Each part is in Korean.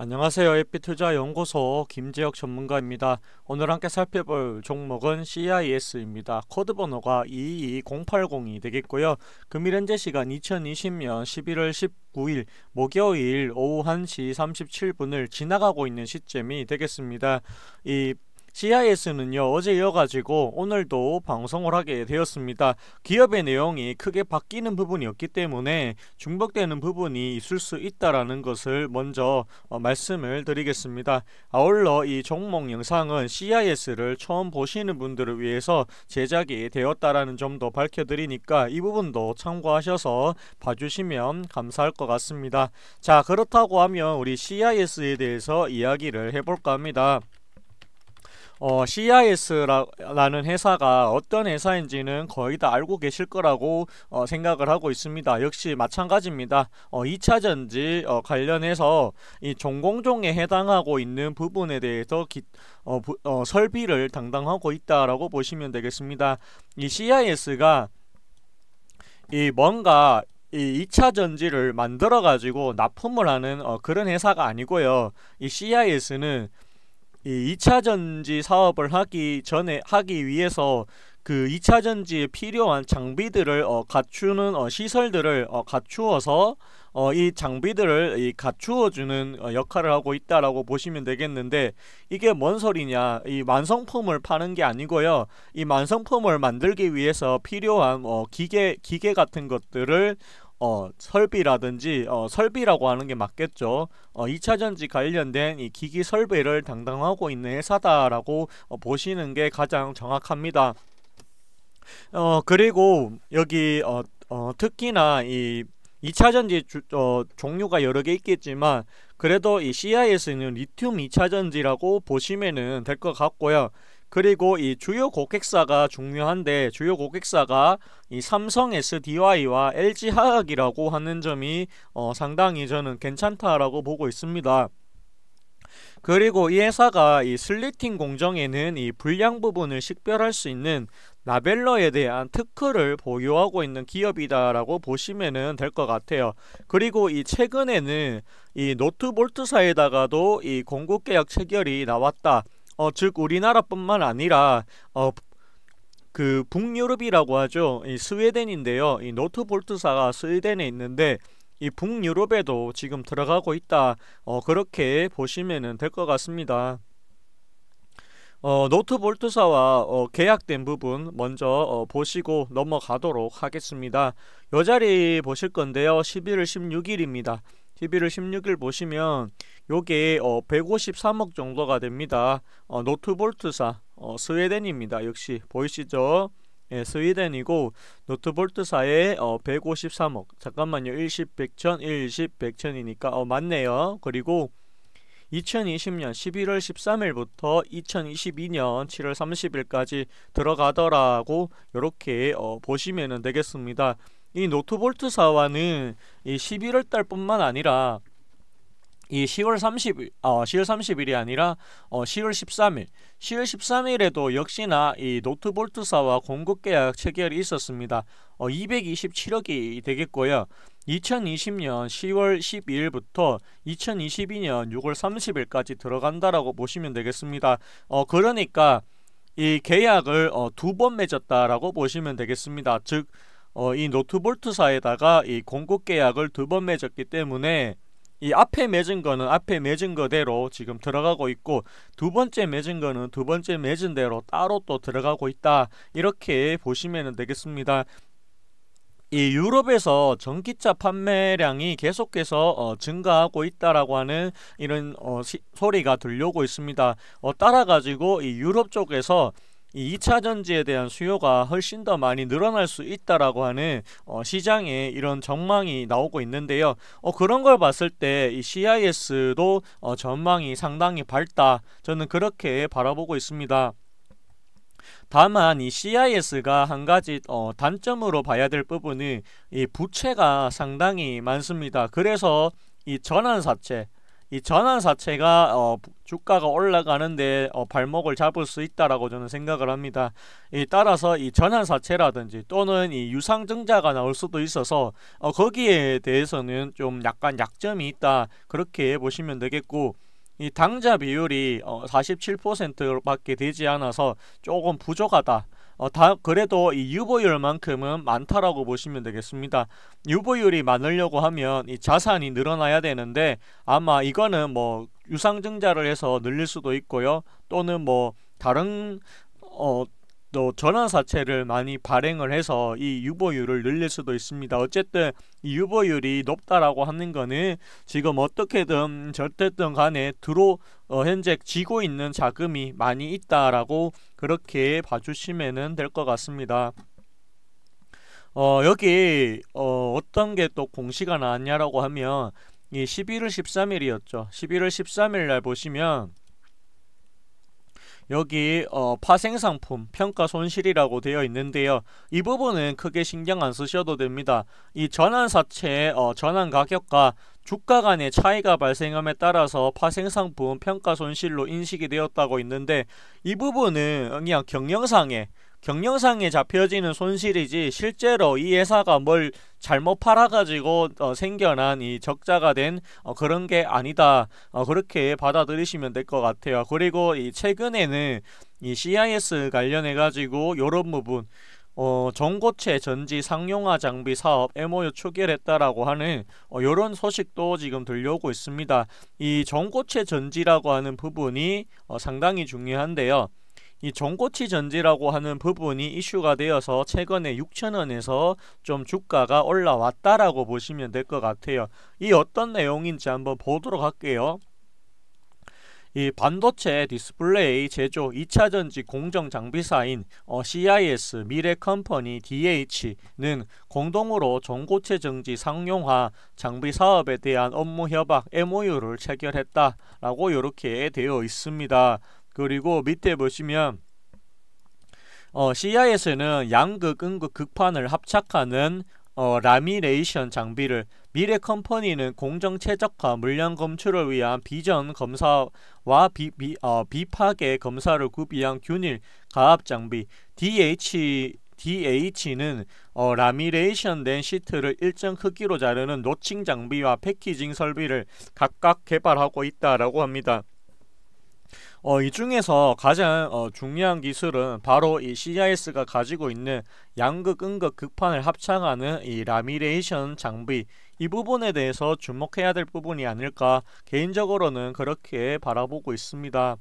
안녕하세요. 에피투자연구소 김재혁 전문가입니다. 오늘 함께 살펴볼 종목은 CIS입니다. 코드 번호가 22080이 되겠고요. 금일 현재 시간 2020년 11월 19일 목요일 오후 1시 37분을 지나가고 있는 시점이 되겠습니다. 이 CIS는요 어제 이어가지고 오늘도 방송을 하게 되었습니다. 기업의 내용이 크게 바뀌는 부분이 없기 때문에 중복되는 부분이 있을 수 있다라는 것을 먼저 어, 말씀을 드리겠습니다. 아울러 이 종목 영상은 CIS를 처음 보시는 분들을 위해서 제작이 되었다라는 점도 밝혀드리니까 이 부분도 참고하셔서 봐주시면 감사할 것 같습니다. 자 그렇다고 하면 우리 CIS에 대해서 이야기를 해볼까 합니다. 어, CIS라는 회사가 어떤 회사인지는 거의 다 알고 계실 거라고 어, 생각을 하고 있습니다. 역시 마찬가지입니다. 어, 2차전지 어, 관련해서 이종공종에 해당하고 있는 부분에 대해서 기, 어, 부, 어, 설비를 담당하고 있다라고 보시면 되겠습니다. 이 CIS가 이 뭔가 이 2차 전지를 만들어 가지고 납품을 하는 어, 그런 회사가 아니고요. 이 CIS는 이 2차 전지 사업을 하기 전에 하기 위해서 그 2차 전지에 필요한 장비들을 어, 갖추는 어, 시설들을 어, 갖추어서 어, 이 장비들을 이 갖추어주는 어, 역할을 하고 있다라고 보시면 되겠는데 이게 뭔 소리냐 이 만성품을 파는 게 아니고요 이 만성품을 만들기 위해서 필요한 어, 기계 기계 같은 것들을 어, 설비라든지 어, 설비라고 하는 게 맞겠죠. 어, 2차전지 관련된 이 기기 설비를 담당하고 있는 회사다라고 어, 보시는 게 가장 정확합니다. 어, 그리고 여기 어, 어, 특히나 이 2차전지 주, 어, 종류가 여러 개 있겠지만 그래도 이 CIS는 리튬 2차전지라고 보시면은 될 것 같고요. 그리고 이 주요 고객사가 중요한데 주요 고객사가 이 삼성 SDI와 LG 하학이라고 하는 점이 어, 상당히 저는 괜찮다라고 보고 있습니다. 그리고 이 회사가 이 슬리팅 공정에는 이 불량 부분을 식별할 수 있는 나벨러에 대한 특허를 보유하고 있는 기업이다라고 보시면될 것 같아요. 그리고 이 최근에는 이 노트볼트사에다가도 이 공급계약 체결이 나왔다. 어, 즉 우리나라뿐만 아니라 어, 그 북유럽이라고 하죠. 이 스웨덴인데요. 이 노트볼트사가 스웨덴에 있는데 이 북유럽에도 지금 들어가고 있다. 어, 그렇게 보시면 될 것 같습니다. 어, 노트볼트사와 어, 계약된 부분 먼저 어, 보시고 넘어가도록 하겠습니다. 요 자리 보실 건데요. 11월 16일입니다. TV를 16일 보시면 요게 어 153억 정도가 됩니다. 어 노트볼트사 어 스웨덴입니다. 역시 보이시죠? 예, 스웨덴이고 노트볼트사의 어 153억. 잠깐만요. 1십 100천 1십 100천이니까 어 맞네요. 그리고 2020년 11월 13일부터 2022년 7월 30일까지 들어가더라고 이렇게 어 보시면 되겠습니다. 이 노트볼트사와는 이 11월 달뿐만 아니라 이 10월 30일, 어, 10월 30일이 아니라 어, 10월 13일, 10월 13일에도 역시나 이 노트볼트사와 공급 계약 체결이 있었습니다. 어, 227억이 되겠고요. 2020년 10월 12일부터 2022년 6월 30일까지 들어간다라고 보시면 되겠습니다. 어, 그러니까 이 계약을 어, 두 번 맺었다라고 보시면 되겠습니다. 즉 어, 이 노트볼트사에다가 이 공급 계약을 두 번 맺었기 때문에 이 앞에 맺은 거는 앞에 맺은 거대로 지금 들어가고 있고 두 번째 맺은 거는 두 번째 맺은 대로 따로 또 들어가고 있다 이렇게 보시면 되겠습니다 이 유럽에서 전기차 판매량이 계속해서 어, 증가하고 있다라고 하는 이런 어, 시, 소리가 들려오고 있습니다. 어, 따라가지고 이 유럽 쪽에서 이 2차 전지에 대한 수요가 훨씬 더 많이 늘어날 수 있다라고 하는 어, 시장에 이런 전망이 나오고 있는데요. 어, 그런 걸 봤을 때 이 CIS도 어, 전망이 상당히 밝다. 저는 그렇게 바라보고 있습니다. 다만 이 CIS가 한 가지 어, 단점으로 봐야 될 부분은 이 부채가 상당히 많습니다. 그래서 이 전환사채 이 전환 사채가 어, 주가가 올라가는데 어, 발목을 잡을 수 있다라고 저는 생각을 합니다. 이 따라서 이 전환 사채라든지 또는 이 유상증자가 나올 수도 있어서 어, 거기에 대해서는 좀 약간 약점이 있다 그렇게 보시면 되겠고. 이 당좌 비율이 어, 47%밖에 되지 않아서 조금 부족하다 어, 다 그래도 이 유보율만큼은 많다라고 보시면 되겠습니다. 유보율이 많으려고 하면 이 자산이 늘어나야 되는데 아마 이거는 뭐 유상증자를 해서 늘릴 수도 있고요. 또는 뭐 다른 어또 전환사채를 많이 발행을 해서 이 유보율을 늘릴 수도 있습니다. 어쨌든 이 유보율이 높다라고 하는 거는 지금 어떻게든 절대든 간에 들어 어, 현재 지고 있는 자금이 많이 있다라고 그렇게 봐주시면 될 것 같습니다. 어, 여기 어, 어떤 게 또 공시가 나왔냐라고 하면 이 11월 13일이었죠. 11월 13일 날 보시면 여기 어, 파생상품 평가 손실이라고 되어 있는데요. 이 부분은 크게 신경 안 쓰셔도 됩니다. 이 전환사채 어, 전환가격과 주가 간의 차이가 발생함에 따라서 파생상품 평가 손실로 인식이 되었다고 있는데 이 부분은 그냥 경영상에 경영상에 잡혀지는 손실이지 실제로 이 회사가 뭘 잘못 팔아가지고 어, 생겨난 이 적자가 된 어, 그런 게 아니다 어, 그렇게 받아들이시면 될 것 같아요 그리고 이 최근에는 이 CIS 관련해 가지고 이런 부분 어, 전고체 전지 상용화 장비 사업 MOU 초결했다라고 하는 어, 이런 소식도 지금 들려오고 있습니다. 이 전고체 전지라고 하는 부분이 어, 상당히 중요한데요. 이전고치전지라고 하는 부분이 이슈가 되어서 최근에 6천원에서좀 주가가 올라왔다라고 보시면 될 것 같아요. 이 어떤 내용인지 한번 보도록 할게요. 이 반도체 디스플레이 제조 2차전지 공정장비사인 어, CIS 미래컴퍼니 DH는 공동으로 전고체 정지 상용화 장비 사업에 대한 업무 협약 MOU를 체결했다라고 이렇게 되어 있습니다. 그리고 밑에 보시면 어, CIS는 양극, 음극, 극판을 합착하는 어, 라미레이션 장비를 미래 컴퍼니는 공정 최적화, 물량 검출을 위한 비전 검사와 비, 비, 어, 비 파괴 검사를 구비한 균일 가압 장비 DH DH는 어, 라미레이션된 시트를 일정 크기로 자르는 노칭 장비와 패키징 설비를 각각 개발하고 있다라고 합니다. 어, 이 중에서 가장 어, 중요한 기술은 바로 이 CIS가 가지고 있는 양극, 음극, 극판을 합창하는 이 라미레이션 장비 이 부분에 대해서 주목해야 될 부분이 아닐까 개인적으로는 그렇게 바라보고 있습니다.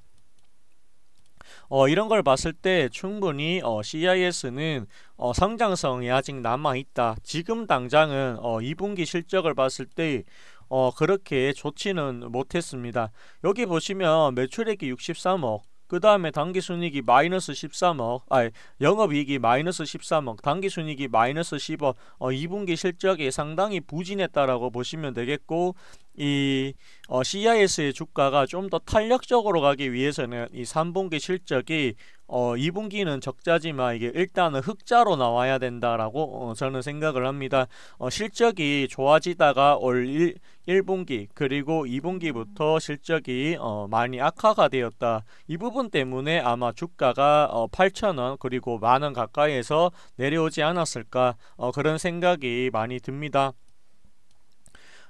어, 이런 걸 봤을 때 충분히 어, CIS는 어, 성장성이 아직 남아있다. 지금 당장은 어, 2분기 실적을 봤을 때 어, 그렇게 좋지는 못했습니다. 여기 보시면 매출액이 63억, 그 다음에 당기순이익이 마이너스 13억, 아 영업이익이 마이너스 13억, 당기순이익이 마이너스 10억, 어, 2분기 실적이 상당히 부진했다라고 보시면 되겠고, 이 어, CIS의 주가가 좀 더 탄력적으로 가기 위해서는 이 3분기 실적이 어, 2분기는 적자지만 이게 일단은 흑자로 나와야 된다라고 어, 저는 생각을 합니다. 어, 실적이 좋아지다가 올 1, 1분기 그리고 2분기부터 실적이 어, 많이 악화가 되었다. 이 부분 때문에 아마 주가가 어, 8천원 그리고 만원 가까이에서 내려오지 않았을까 어, 그런 생각이 많이 듭니다.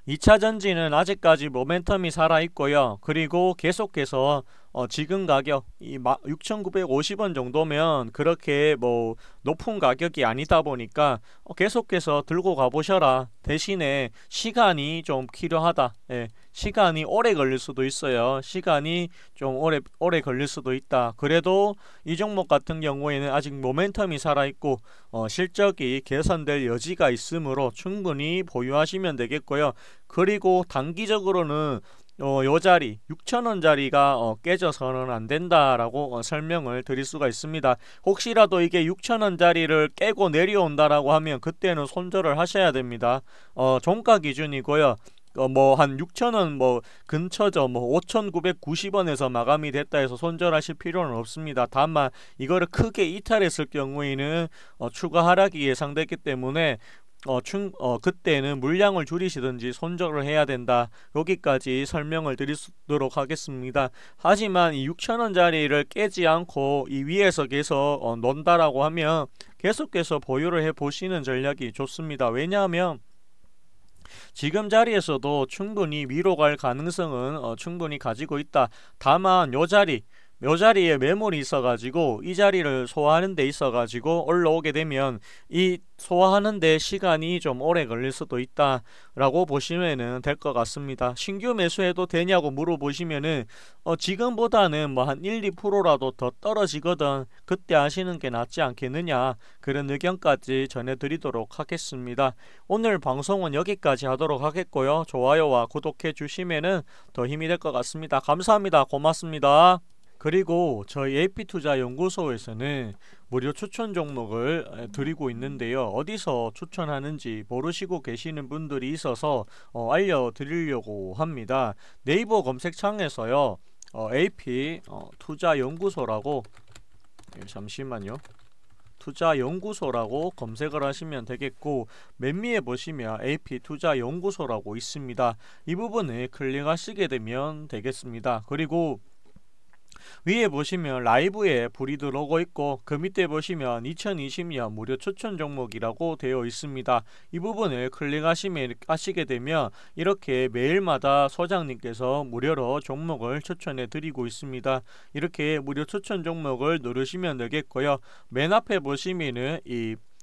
2차 전지는 아직까지 모멘텀이 살아있고요. 그리고 계속해서 어, 지금 가격 이 6,950원 정도면 그렇게 뭐 높은 가격이 아니다 보니까 어, 계속해서 들고 가보셔라. 대신에 시간이 좀 필요하다. 예, 시간이 오래 걸릴 수도 있어요. 시간이 좀 오래 오래 걸릴 수도 있다. 그래도 이 종목 같은 경우에는 아직 모멘텀이 살아 있고 어, 실적이 개선될 여지가 있으므로 충분히 보유하시면 되겠고요. 그리고 단기적으로는 어, 요 자리 6천원짜리가 어, 깨져서는 안 된다라고 어, 설명을 드릴 수가 있습니다. 혹시라도 이게 6천원짜리를 깨고 내려온다라고 하면 그때는 손절을 하셔야 됩니다. 어, 종가 기준이고요. 어, 뭐한 6천원뭐 근처죠. 뭐 5,990원에서 마감이 됐다 해서 손절하실 필요는 없습니다. 다만 이거를 크게 이탈했을 경우에는 어, 추가 하락이 예상됐기 때문에 어, 충, 어, 그때는 물량을 줄이시든지 손절을 해야 된다. 여기까지 설명을 드리도록 하겠습니다. 하지만 이 6천원짜리를 깨지 않고 이 위에서 계속 어, 논다라고 하면 계속해서 보유를 해보시는 전략이 좋습니다. 왜냐하면 지금 자리에서도 충분히 위로 갈 가능성은 어, 충분히 가지고 있다. 다만 요 자리 묘 자리에 메모리 있어가지고 이 자리를 소화하는 데 있어가지고 올라오게 되면 이 소화하는 데 시간이 좀 오래 걸릴 수도 있다 라고 보시면될 것 같습니다 신규 매수해도 되냐고 물어보시면은 어 지금보다는 뭐 한 1, 2%라도 더 떨어지거든 그때 하시는 게 낫지 않겠느냐 그런 의견까지 전해드리도록 하겠습니다 오늘 방송은 여기까지 하도록 하겠고요 좋아요와 구독해 주시면은 더 힘이 될 것 같습니다 감사합니다 고맙습니다 그리고 저희 AP투자연구소에서는 무료 추천 종목을 드리고 있는데요. 어디서 추천하는지 모르시고 계시는 분들이 있어서 어, 알려드리려고 합니다. 네이버 검색창에서요. 어, AP 어, 투자연구소라고 예, 잠시만요. 투자연구소라고 검색을 하시면 되겠고 맨 위에 보시면 AP투자연구소라고 있습니다. 이 부분을 클릭하시게 되면 되겠습니다. 그리고 위에 보시면 라이브에 불이 들어오고 있고 그 밑에 보시면 2020년 무료 추천 종목이라고 되어 있습니다. 이 부분을 클릭하시게 되면 이렇게 매일마다 소장님께서 무료로 종목을 추천해 드리고 있습니다. 이렇게 무료 추천 종목을 누르시면 되겠고요. 맨 앞에 보시면이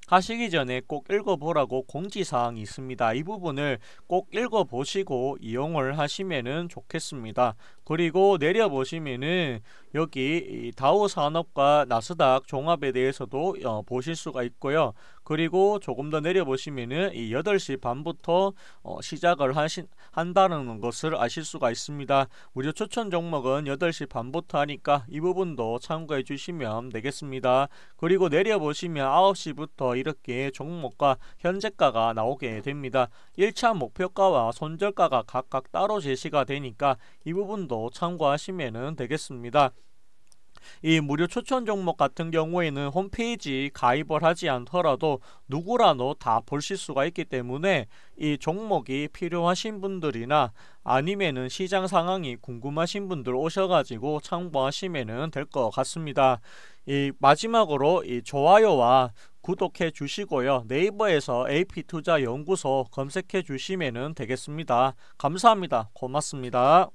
가시기 전에 꼭 읽어보라고 공지사항이 있습니다. 이 부분을 꼭 읽어보시고 이용을 하시면 좋겠습니다. 그리고 내려보시면 여기 다우 산업과 나스닥 종합에 대해서도 어, 보실 수가 있고요. 그리고 조금 더 내려보시면은 이 8시 반부터 어 시작을 하신, 한다는 것을 아실 수가 있습니다. 무료 추천 종목은 8시 반부터 하니까 이 부분도 참고해 주시면 되겠습니다. 그리고 내려보시면 9시부터 이렇게 종목과 현재가가 나오게 됩니다. 1차 목표가와 손절가가 각각 따로 제시가 되니까 이 부분도 참고하시면 되겠습니다. 이 무료 추천 종목 같은 경우에는 홈페이지 가입을 하지 않더라도 누구라도 다 보실 수가 있기 때문에 이 종목이 필요하신 분들이나 아니면은 시장 상황이 궁금하신 분들 오셔가지고 참고하시면 될 것 같습니다. 이 마지막으로 이 좋아요와 구독해 주시고요. 네이버에서 AP투자연구소 검색해 주시면 되겠습니다. 감사합니다. 고맙습니다.